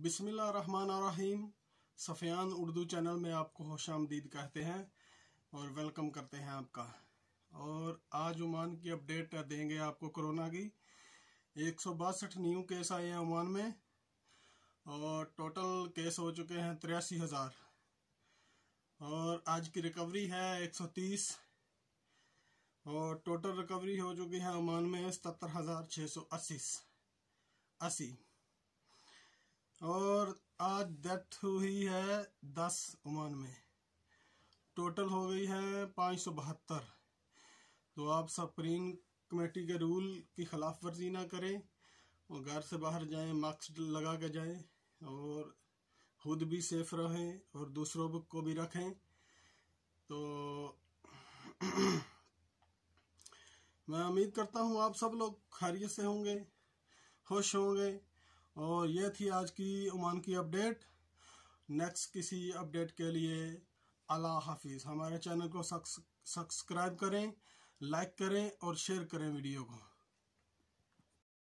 बिसमीम सफ़ियान उर्दू चैनल में आपको खुश आमदीद कहते हैं और वेलकम करते हैं आपका और आज ओमान की अपडेट देंगे आपको कोरोना की एक सौ बासठ न्यू केस आए हैं ओमान में और टोटल केस हो चुके हैं तिरासी हज़ार और आज की रिकवरी है एक सौ तीस और टोटल रिकवरी हो चुकी है ओमान में सतर हज़ार छः सौ अस्सी अस्सी और आज डेथ हुई है दस उमान में टोटल हो गई है पाँच सौ बहत्तर तो आप सप्रीम कमेटी के रूल की खिलाफ वर्जी ना करें और घर से बाहर जाएं मास्क लगा के जाएं और खुद भी सेफ रहें और दूसरों को भी रखें तो मैं उम्मीद करता हूँ आप सब लोग खैरियत से होंगे खुश होंगे और ये थी आज की ओमान की अपडेट नेक्स्ट किसी अपडेट के लिए अल्लाह हाफिज़ हमारे चैनल को सब्सक्राइब करें लाइक करें और शेयर करें वीडियो को